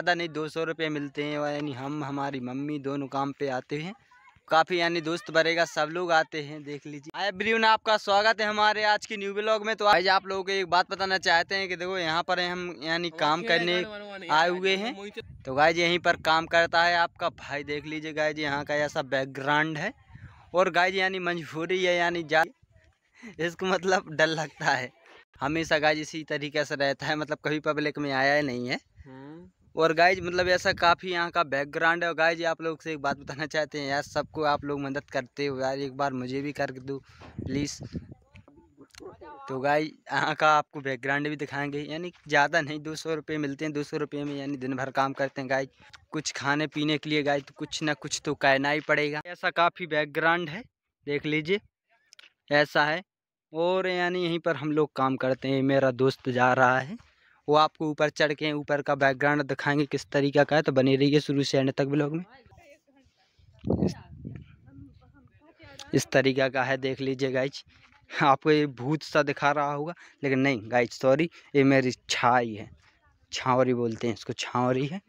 ज़्यादा नहीं दो सौ रुपये मिलते हैं यानी हम हमारी मम्मी दोनों काम पे आते हैं काफ़ी यानी दोस्त भरेगा सब लोग आते हैं देख लीजिए आए ब्रियन आपका स्वागत है हमारे आज की न्यू ब्लॉग में तो आज आप लोगों को एक बात बताना चाहते हैं कि देखो यहाँ पर हम यानी काम करने आए हुए हैं तो गाय जी यहीं पर काम करता है आपका भाई देख लीजिए गाय जी यहाँ का ऐसा बैकग्राउंड है और गाय जी यानी मजबूरी है यानी जा इसको मतलब डर लगता है हमेशा गाय जी इसी तरीके से रहता है मतलब कभी पब्लिक में आया ही नहीं है और गाइज मतलब ऐसा काफ़ी यहाँ का बैकग्राउंड है और गाइज आप लोग से एक बात बताना चाहते हैं यार सबको आप लोग मदद करते हो यार एक बार मुझे भी कर दो प्लीज़ तो गाइज यहाँ का आपको बैकग्राउंड भी दिखाएंगे यानी ज़्यादा नहीं दो सौ रुपये मिलते हैं दो सौ रुपये में यानी दिन भर काम करते हैं गाइज कुछ खाने पीने के लिए गाय तो कुछ ना कुछ तो कहना ही पड़ेगा ऐसा काफ़ी बैकग्राउंड है देख लीजिए ऐसा है और यानी यहीं पर हम लोग काम करते हैं मेरा दोस्त जा रहा है वो आपको ऊपर चढ़ के ऊपर का बैकग्राउंड दिखाएंगे किस तरीका का है तो बने रहिए शुरू से एंड तक ब्लॉग में इस, तरीका का है देख लीजिए गाइज आपको ये भूत सा दिखा रहा होगा लेकिन नहीं गाइज सॉरी ये मेरी छाई है छावरी बोलते हैं इसको छावरी है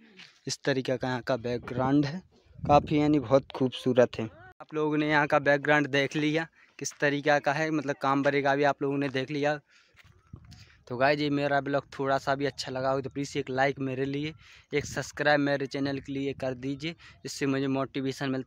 इस तरीका का यहाँ का बैकग्राउंड है काफ़ी यानी बहुत खूबसूरत है आप लोगों ने यहाँ का बैकग्राउंड देख लिया किस तरीका का है मतलब काम बरेगा भी आप लोगों ने देख लिया तो गाय जी मेरा ब्लॉग थोड़ा सा भी अच्छा लगा हो तो प्लीज़ एक लाइक मेरे लिए एक सब्सक्राइब मेरे चैनल के लिए कर दीजिए इससे मुझे मोटिवेशन मिलता